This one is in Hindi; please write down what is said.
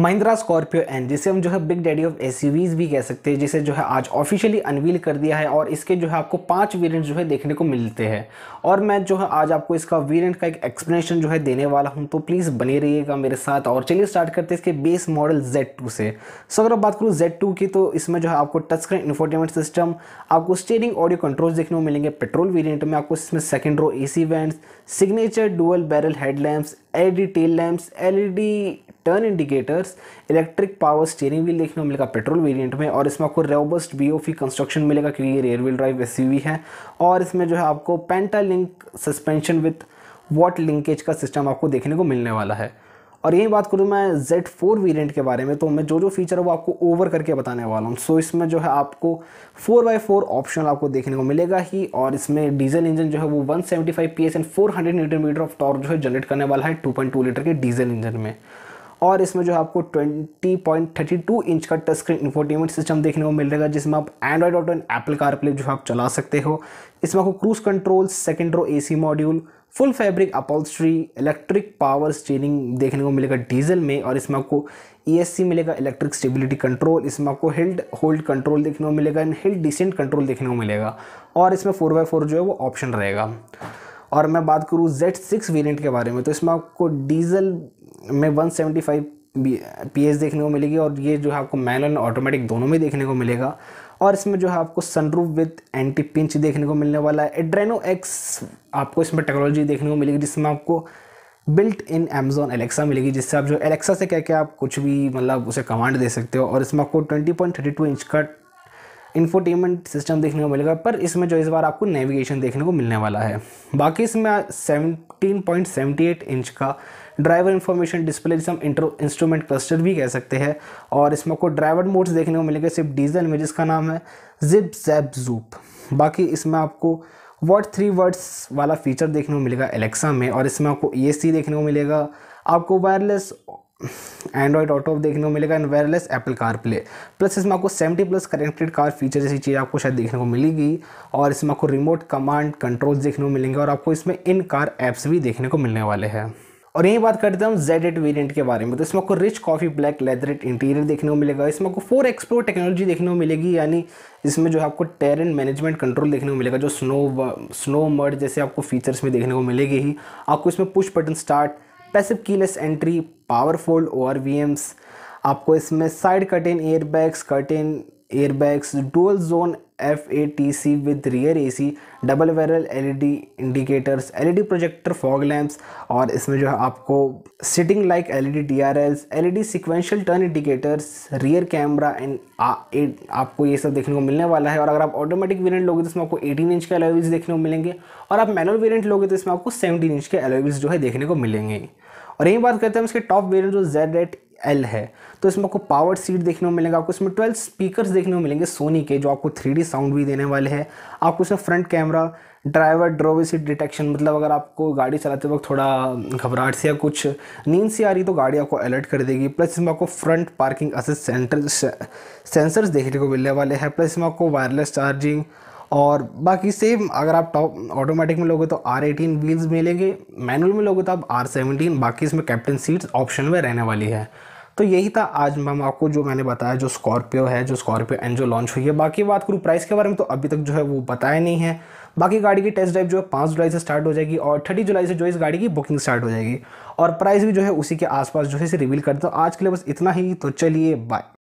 महिंद्रा स्कॉर्पियो एन जिसे हम जो है बिग डैडी ऑफ एस भी कह सकते हैं जिसे जो है आज ऑफिशियली अनवील कर दिया है और इसके जो है आपको पांच वेरिएंट जो है देखने को मिलते हैं और मैं जो है आज आपको इसका वेरिएंट का एक एक्सप्लेनेशन जो है देने वाला हूं तो प्लीज़ बने रहिएगा मेरे साथ और चलिए स्टार्ट करते हैं इसके बेस मॉडल टू से सो अगर बात करूँ जेड की तो इसमें जो है आपको टच स्क्रीन इन्फोटेनमेंट सिस्टम आपको स्टेयरिंग ऑडियो कंट्रोल्स देखने को मिलेंगे पेट्रोल वेरियंट में आपको इसमें second row A C signature dual barrel headlamps LED tail lamps LED turn indicators electric power steering wheel देखने को मिलेगा पेट्रोल वेरिएंट में और इसमें आपको रेबस्ट बी कंस्ट्रक्शन मिलेगा क्योंकि ये रेयर व्हील ड्राइव एस है और इसमें जो है आपको penta link suspension with watt linkage का सिस्टम आपको देखने को मिलने वाला है और यही बात करूँ मैं Z4 फोर वेरियंट के बारे में तो मैं जो जो फीचर है वो आपको ओवर करके बताने वाला हूँ सो so, इसमें जो है आपको फोर बाई फोर ऑप्शन आपको देखने को मिलेगा ही और इसमें डीजल इंजन जो है वो 175 PS and 400 newton metre of torque जो है जनरेट करने वाला है 2.2 लीटर के डीजल इंजन में और इसमें जो है आपको 20.32 इंच का टच स्क्रीन इन्फोटेनमेंट सिस्टम देखने को मिल रहेगा जिसमें आप Android auto and Apple play जो आप चला सकते हो इसमें आपको cruise control second row A module full fabric upholstery electric power steering देखने को मिलेगा डीजल में और इसमें आपको ई e मिलेगा इलेक्ट्रिक स्टेबिलिटी कंट्रोल इसमें आपको हिल्ड होल्ड कंट्रोल देखने को मिलेगा एंड हिल्ड डिसेंट कंट्रोल देखने को मिलेगा और इसमें फोर बाई फोर जो है वो ऑप्शन रहेगा और मैं बात करूँ जेड सिक्स वेरियंट के बारे में तो इसमें आपको डीजल में one seventy five P H देखने को मिलेगी और ये जो है आपको मैनुअल ऑटोमेटिक दोनों में देखने को मिलेगा और इसमें जो है आपको सनरूफ विद एंटी पिंच देखने को मिलने वाला है एड्रेनो एक्स आपको इसमें टेक्नोलॉजी देखने को मिलेगी जिसमें आपको बिल्ट इन अमेजोन एलेक्सा मिलेगी जिससे आप जो एलेक्सा से कह के आप कुछ भी मतलब उसे कमांड दे सकते हो और इसमें आपको 20.32 इंच का इन्फोटेनमेंट सिस्टम देखने को मिलेगा पर इसमें जो इस बार आपको नेविगेशन देखने को मिलने वाला है बाकी इसमें seventeen point seventy eight inch का ड्राइवर इन्फॉर्मेशन डिस्प्ले जिसे हम इंट्रो इंस्ट्रूमेंट क्लस्टर भी कह सकते हैं और इसमें आपको ड्राइवर मोड्स देखने को मिलेंगे सिर्फ डीजल में जिसका नाम है जिप जैप जूप बाकी इसमें आपको वर्ड थ्री वर्ड्स वाला फीचर देखने को मिलेगा एलेक्सा में और इसमें आपको ए देखने को मिलेगा आपको वायरलेस एंड्रॉइड ऑटो देखने को मिलेगा and wireless Apple car play plus इसमें आपको seventy plus connected car feature जैसी चीज़ आपको शायद देखने को मिलेगी और इसमें आपको रिमोट कमांड कंट्रोल्स देखने को मिलेंगे और आपको इसमें इन कार एप्स भी देखने को मिलने वाले हैं और यही बात करते हैं हम जेड एट वेरियंट के बारे में तो इसमें आपको rich coffee black leatherette interior देखने को मिलेगा इसमें आपको फोर एक्सप्रो टेक्नोलॉजी देखने को मिलेगी यानी इसमें जो है आपको टेरेन मैनेजमेंट कंट्रोल देखने को मिलेगा जो स्नो स्नो मर्ड जैसे आपको फीचर्स में देखने को मिलेगी ही आपको इसमें push button start passive keyless entry powerful ओ आपको इसमें side curtain airbags curtain zone F A T C with rear A C double barrel L E D indicators L E D projector fog lamps और इसमें जो है आपको sitting like L E D D R Ls L E D sequential turn indicators rear camera and आपको ये सब देखने को मिलने वाला है और अगर आप ऑटोमेटिक वेरियंट लोगे तो इसमें आपको एटीन इंच के एलोविज देखने को मिलेंगे और आप मैनुअल वेरियंट लोगे तो इसमें आपको सेवनटीन इंच के एलोविज जो है देखने को मिलेंगे और यही बात करते हैं इसके टॉप वेरियंट जो जेड एट एल है तो इसमें आपको पावर सीट देखने को मिलेगा आपको इसमें ट्वेल्व स्पीकर्स देखने को मिलेंगे सोनी के जो आपको थ्री साउंड भी देने वाले हैं आपको इसमें front camera driver drowsy seat detection मतलब अगर आपको गाड़ी चलाते वक्त थोड़ा घबराहट से या कुछ नींद से आ रही तो गाड़ी आपको अलर्ट कर देगी प्लस इसमें आपको front parking assist centre sensors देखने को मिलने वाले हैं प्लस इसमें आपको वायरलेस चार्जिंग और बाकी सेम अगर आप टॉप ऑटोमेटिक में लोगे तो आर एटीन व्हील्स मिलेंगे मैनुअल में लोगे तो आप आर सेवनटीन बाकी इसमें कैप्टन सीट्स ऑप्शन में रहने वाली है तो यही था आज हम आपको जो मैंने बताया जो स्कॉर्पियो है जो स्कॉर्पियो एन जो लॉन्च हुई है बाकी बात करूँ प्राइस के बारे में तो अभी तक जो है वो बताया नहीं है बाकी गाड़ी की टेस्ट ड्राइव जो है पाँच जुलाई से स्टार्ट हो जाएगी और थर्टी जुलाई से जो इस गाड़ी की बुकिंग स्टार्ट हो जाएगी और प्राइस भी जो है उसी के आसपास जो है इसे रिवील करते हैं तो आज के लिए बस इतना ही तो चलिए बाय